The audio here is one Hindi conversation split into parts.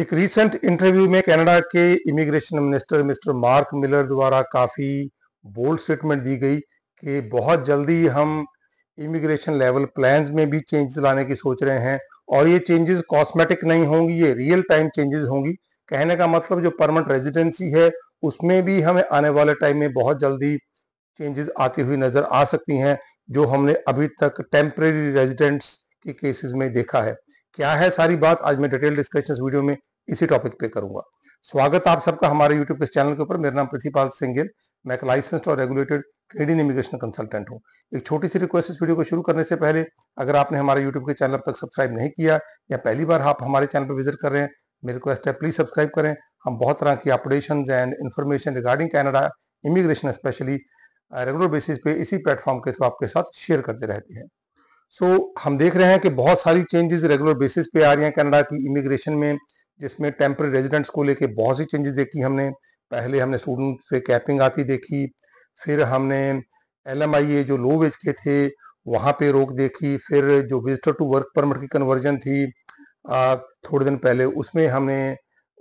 एक रीसेंट इंटरव्यू में कनाडा के immigration minister mister Mark Miller द्वारा काफ़ी बोल्ड स्टेटमेंट दी गई कि बहुत जल्दी हम इमिग्रेशन लेवल प्लान्स में भी चेंजेस लाने की सोच रहे हैं और ये चेंजेस कॉस्मेटिक नहीं होंगी ये रियल टाइम चेंजेस होंगी कहने का मतलब जो परमानेंट रेजिडेंसी है उसमें भी हमें आने वाले टाइम में बहुत जल्दी चेंजेस आती हुई नज़र आ सकती हैं जो हमने अभी तक टेम्परेरी रेजिडेंट्स के केसेस में देखा है क्या है सारी बात आज मैं डिटेल डिस्कशन वीडियो में इसी टॉपिक पे करूंगा स्वागत आप सबका हमारे यूट्यूब के चैनल के ऊपर मेरा नाम प्रतिपाल सिंघिल मैं एक लाइसेंस्ड और रेगुलेटेड ट्रेडिंग इमिग्रेशन कंसल्टेंट हूँ एक छोटी सी रिक्वेस्ट इस वीडियो को शुरू करने से पहले अगर आपने हमारे यूट्यूब के चैनल अब तक सब्सक्राइब नहीं किया या पहली बार आप हमारे चैनल पर विजिट कर रहे हैं मेरी रिक्वेस्ट है प्लीज सब्सक्राइब करें हम बहुत तरह की updation and information regarding Canada immigration specially regular basis पे इसी प्लेटफॉर्म के थ्रू आपके साथ शेयर करते रहते हैं सो so, हम देख रहे हैं कि बहुत सारी चेंजेस रेगुलर बेसिस पे आ रही हैं कनाडा की इमिग्रेशन में जिसमें टेम्प्रेरी रेजिडेंट्स को लेके बहुत सी चेंजेस देखी हमने पहले हमने स्टूडेंट पे कैपिंग आती देखी फिर हमने एल जो लो वेज के थे वहाँ पे रोक देखी फिर जो विजिटर टू वर्क परमिट की कन्वर्जन थी थोड़े दिन पहले उसमें हमने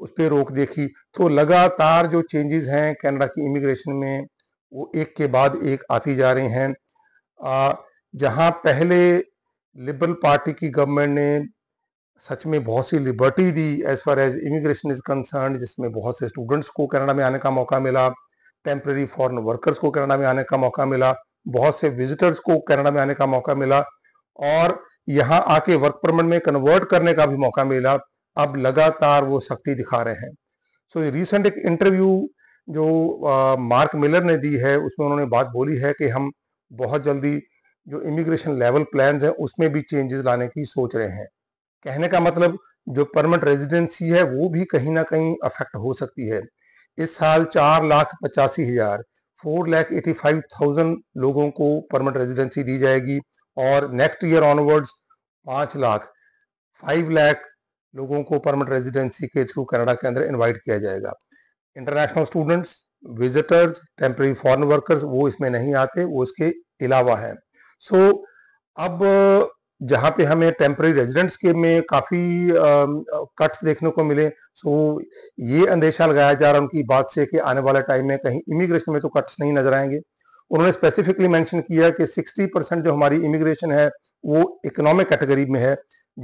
उस पर रोक देखी तो लगातार जो चेंजेस हैं कैनेडा की इमिग्रेशन में वो एक के बाद एक आती जा रही हैं जहां पहले लिबरल पार्टी की गवर्नमेंट ने सच में बहुत सी लिबर्टी दी as far as immigration is concern जिसमें बहुत से स्टूडेंट्स को कनाडा में आने का मौका मिला टेम्प्रेरी फॉरन वर्कर्स को कनाडा में आने का मौका मिला बहुत से विजिटर्स को कनाडा में आने का मौका मिला और यहाँ आके वर्क परमिट में कन्वर्ट करने का भी मौका मिला अब लगातार वो सख्ती दिखा रहे हैं सो so, रिसेंट एक इंटरव्यू जो मार्क मिलर ने दी है उसमें उन्होंने बात बोली है कि हम बहुत जल्दी जो इमिग्रेशन लेवल प्लान हैं उसमें भी चेंजेस लाने की सोच रहे हैं कहने का मतलब जो परमानेंट रेजिडेंसी है वो भी कहीं ना कहीं अफेक्ट हो सकती है इस साल चार लाख पचासी हजार four lakh eighty five thousand लोगों को परमानेंट रेजिडेंसी दी जाएगी और नेक्स्ट ईयर ऑनवर्ड्स पाँच लाख फाइव लाख लोगों को परमानेंट रेजिडेंसी के थ्रू कनाडा के अंदर इनवाइट किया जाएगा international students visitors temporary foreign workers वो इसमें नहीं आते वो इसके अलावा हैं सो so, अब जहाँ पे हमें टेम्प्रेरी रेजिडेंट्स के में काफ़ी कट्स देखने को मिले सो ये अंदेशा लगाया जा रहा है उनकी बात से कि आने वाले टाइम में कहीं इमिग्रेशन में तो कट्स नहीं नजर आएंगे उन्होंने स्पेसिफिकली मेंशन किया कि 60 परसेंट जो हमारी इमिग्रेशन है वो इकोनॉमिक कैटेगरी में है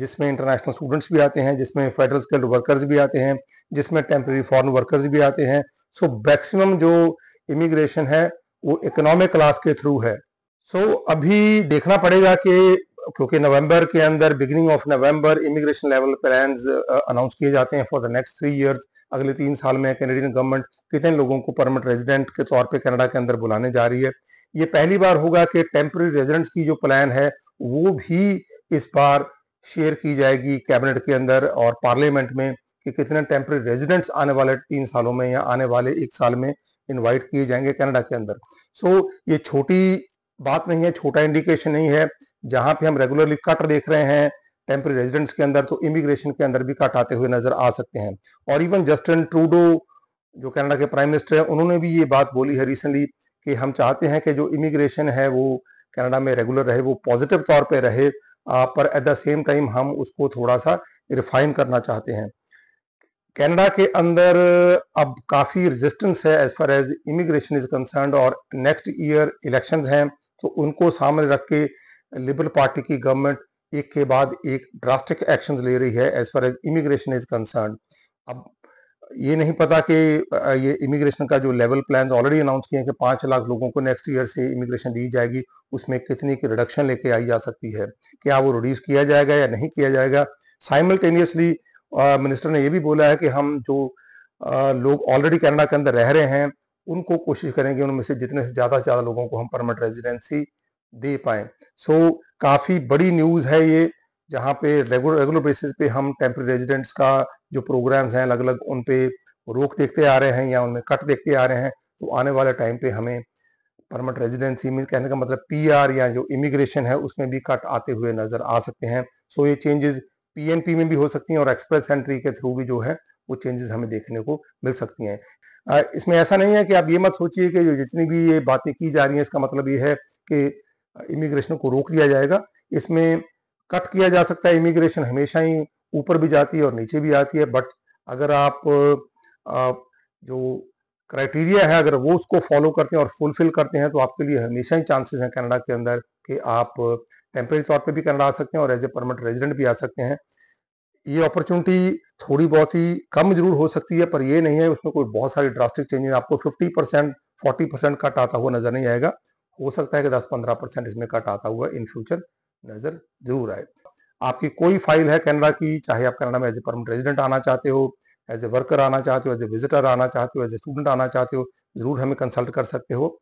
जिसमें इंटरनेशनल स्टूडेंट्स भी आते हैं जिसमें फेडरल स्किल्ड वर्कर्स भी आते हैं जिसमें टेम्प्रेरी फॉरन वर्कर्स भी आते हैं सो मैक्सिमम जो इमिग्रेशन है वो इकोनॉमिक क्लास के थ्रू है सो so, अभी देखना पड़ेगा कि क्योंकि नवंबर के अंदर beginning of November immigration level plan announce किए जाते हैं for the next three years अगले तीन साल में कैनेडियन गवर्नमेंट कितने लोगों को परमानेंट रेजिडेंट के तौर पे कनाडा के अंदर बुलाने जा रही है ये पहली बार होगा कि टेम्प्रेरी रेजिडेंट्स की जो प्लान है वो भी इस बार शेयर की जाएगी कैबिनेट के अंदर और पार्लियामेंट में कि कितने टेम्प्रेरी रेजिडेंट्स आने वाले तीन सालों में या आने वाले एक साल में इन्वाइट किए जाएंगे कनाडा के अंदर सो so, ये छोटी बात नहीं है छोटा इंडिकेशन नहीं है जहां पे हम रेगुलरली कट देख रहे हैं टेम्प्रेरी रेजिडेंट्स के अंदर तो इमिग्रेशन के अंदर भी कट आते हुए नजर आ सकते हैं और इवन जस्टिन ट्रूडो जो कनाडा के प्राइम मिनिस्टर है उन्होंने भी ये बात बोली है रिसेंटली कि हम चाहते हैं कि जो इमिग्रेशन है वो कनाडा में रेगुलर रहे वो पॉजिटिव तौर पर रहे पर एट द सेम टाइम हम उसको थोड़ा सा रिफाइन करना चाहते हैं कनाडा के अंदर अब काफ़ी रेजिस्टेंस है as far as immigration is concern और नेक्स्ट ईयर इलेक्शंस हैं तो उनको सामने रख के लिबरल पार्टी की गवर्नमेंट एक के बाद एक ड्रास्टिक एक्शन ले रही है as far as immigration is concern अब ये नहीं पता कि ये इमिग्रेशन का जो लेवल प्लान ऑलरेडी अनाउंस किए हैं कि पांच लाख लोगों को नेक्स्ट ईयर से इमिग्रेशन दी जाएगी उसमें कितनी की रिडक्शन लेके आई जा सकती है क्या वो रिड्यूस किया जाएगा या नहीं किया जाएगा साइमल्टेनियसली मिनिस्टर ने ये भी बोला है कि हम जो आ, लोग ऑलरेडी कनाडा के अंदर रह रहे हैं उनको कोशिश करेंगे उनमें से जितने से ज़्यादा से ज़्यादा लोगों को हम परमानेंट रेजिडेंसी दे पाए सो so, काफ़ी बड़ी न्यूज़ है ये जहाँ पे रेगुलर रेगुलर बेसिस पे हम टेम्प्रेरी रेजिडेंट्स का जो प्रोग्राम्स हैं अलग अलग उन पे रोक देखते आ रहे हैं या उनमें कट देखते आ रहे हैं तो आने वाले टाइम पे हमें परमानेंट रेजिडेंसी में कहने का मतलब पीआर या जो इमिग्रेशन है उसमें भी कट आते हुए नजर आ सकते हैं सो ये चेंजेस पीएनपी में भी हो सकती हैं और एक्सप्रेस एंट्री के थ्रू भी जो है वो चेंजेस हमें देखने को मिल सकती हैं इसमें ऐसा नहीं है कि आप ये मत सोचिए कि जितनी भी ये बातें की जा रही हैं इसका मतलब ये है कि इमिग्रेशन को रोक दिया जाएगा इसमें कट किया जा सकता है इमिग्रेशन हमेशा ही ऊपर भी जाती है और नीचे भी आती है बट अगर आप, आप जो क्राइटेरिया है अगर वो उसको फॉलो करते हैं और फुलफिल करते हैं तो आपके लिए हमेशा ही चांसेस हैं कनाडा के अंदर कि आप टेम्परेरी तौर पे भी कनाडा आ सकते हैं और एज ए परमानेंट रेजिडेंट भी आ सकते हैं ये अपॉर्चुनिटी थोड़ी बहुत ही कम जरूर हो सकती है पर ये नहीं है उसमें कोई बहुत सारी ड्रास्टिक चेंजेस आपको 50 परसेंट फोर्टी परसेंट कट आता हुआ नजर नहीं आएगा हो सकता है कि 10-15 परसेंट इसमें कट आता हुआ इन फ्यूचर नजर जरूर आए आपकी कोई फाइल है कैनेडा की चाहे आप कनाडा में एज ए परमानेंट रेजिडेंट आना चाहते हो एज ए वर्कर आना चाहते हो एज ए विजिटर आना चाहते हो एज ए स्टूडेंट आना चाहते हो जरूर हमें कंसल्ट कर सकते हो